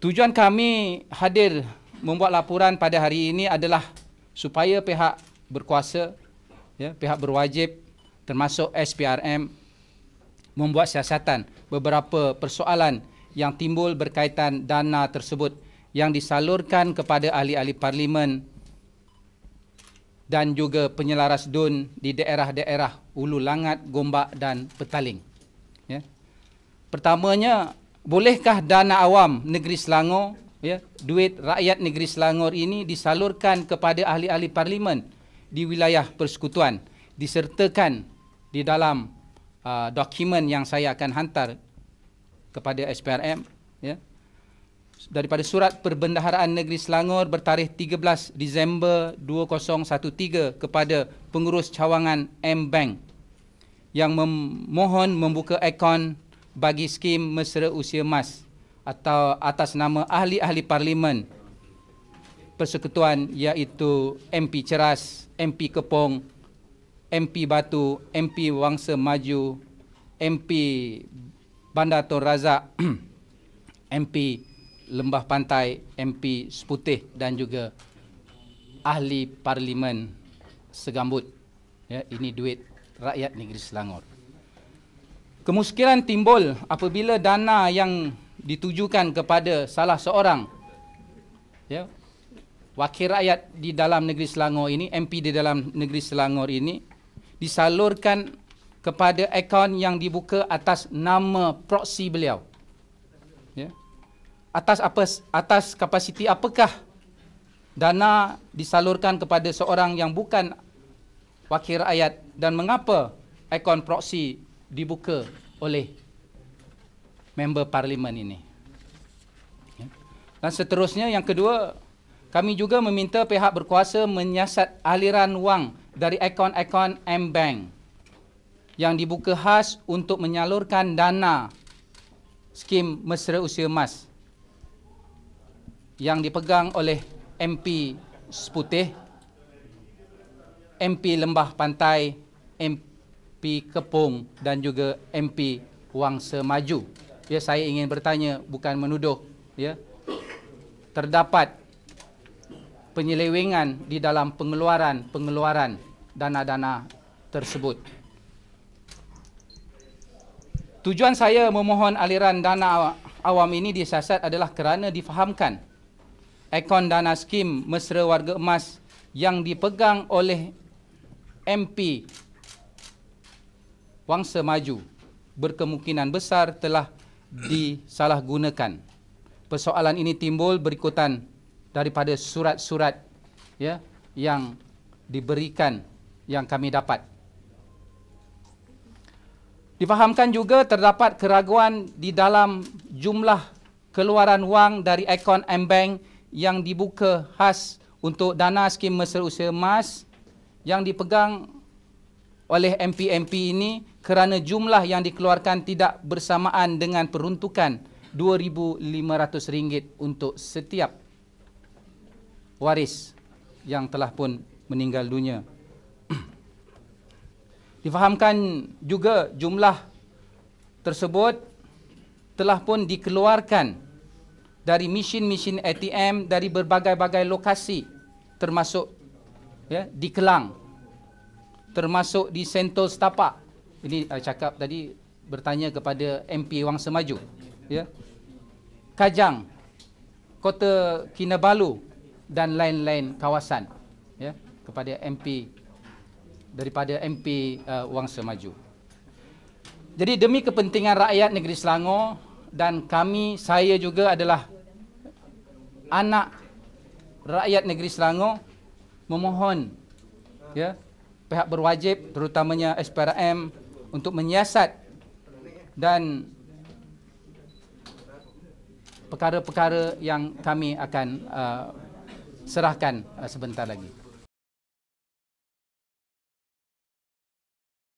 Tujuan kami hadir membuat laporan pada hari ini adalah supaya pihak berkuasa, ya, pihak berwajib termasuk SPRM membuat siasatan beberapa persoalan yang timbul berkaitan dana tersebut yang disalurkan kepada ahli-ahli parlimen dan juga penyelaras DUN di daerah-daerah Ulu Langat, Gombak dan Petaling. Ya. Pertamanya, bolehkah dana awam negeri Selangor ya duit rakyat negeri Selangor ini disalurkan kepada ahli-ahli parlimen di wilayah persekutuan disertakan di dalam uh, dokumen yang saya akan hantar kepada SPRM ya daripada surat perbendaharaan negeri Selangor bertarikh 13 Disember 2013 kepada pengurus cawangan M Bank yang memohon membuka akaun bagi skim mesra usia emas atau atas nama ahli-ahli parlimen persekutuan iaitu MP Ceras, MP Kepong, MP Batu, MP Wangsa Maju, MP Bandar Tun Razak, MP Lembah Pantai, MP Seputih dan juga ahli parlimen Segambut. Ya, ini duit rakyat negeri Selangor. Kemuskilan timbul apabila dana yang ditujukan kepada salah seorang ya, wakil rakyat di dalam negeri Selangor ini, MP di dalam negeri Selangor ini, disalurkan kepada akaun yang dibuka atas nama proksi beliau. Ya. Atas apa atas kapasiti apakah dana disalurkan kepada seorang yang bukan wakil rakyat dan mengapa akaun proksi dibuka oleh member parlimen ini. Ya. Dan seterusnya yang kedua, kami juga meminta pihak berkuasa menyiasat aliran wang dari akaun-akaun M-Bank yang dibuka khas untuk menyalurkan dana skim mesra usia emas yang dipegang oleh MP Seputih, MP Lembah Pantai, MP MP Kepung dan juga MP Wang Semaju. Ya, saya ingin bertanya bukan menuduh, ya. Terdapat penyelewengan di dalam pengeluaran-pengeluaran dana-dana tersebut. Tujuan saya memohon aliran dana awam ini disiasat adalah kerana difahamkan akaun dana skim mesra warga emas yang dipegang oleh MP wangsa maju berkemungkinan besar telah disalahgunakan. Persoalan ini timbul berikutan daripada surat-surat ya yang diberikan yang kami dapat. Difahamkan juga terdapat keraguan di dalam jumlah keluaran wang dari akaun M-Bank yang dibuka khas untuk dana skim mesra usia emas yang dipegang oleh MP-MP ini kerana jumlah yang dikeluarkan tidak bersamaan dengan peruntukan RM2,500 untuk setiap waris yang telah pun meninggal dunia. Difahamkan juga jumlah tersebut telah pun dikeluarkan dari mesin-mesin ATM dari berbagai-bagai lokasi termasuk ya, di Kelang termasuk di Sentul Setapak. Ini uh, cakap tadi bertanya kepada MP Wang Semaju. Ya. Kajang, Kota Kinabalu dan lain-lain kawasan. Ya, kepada MP daripada MP uh, eh, Wang Semaju. Jadi demi kepentingan rakyat negeri Selangor dan kami saya juga adalah anak rakyat negeri Selangor memohon ya pihak berwajib terutamanya SPRM untuk menyiasat dan perkara-perkara yang kami akan uh, serahkan uh, sebentar lagi.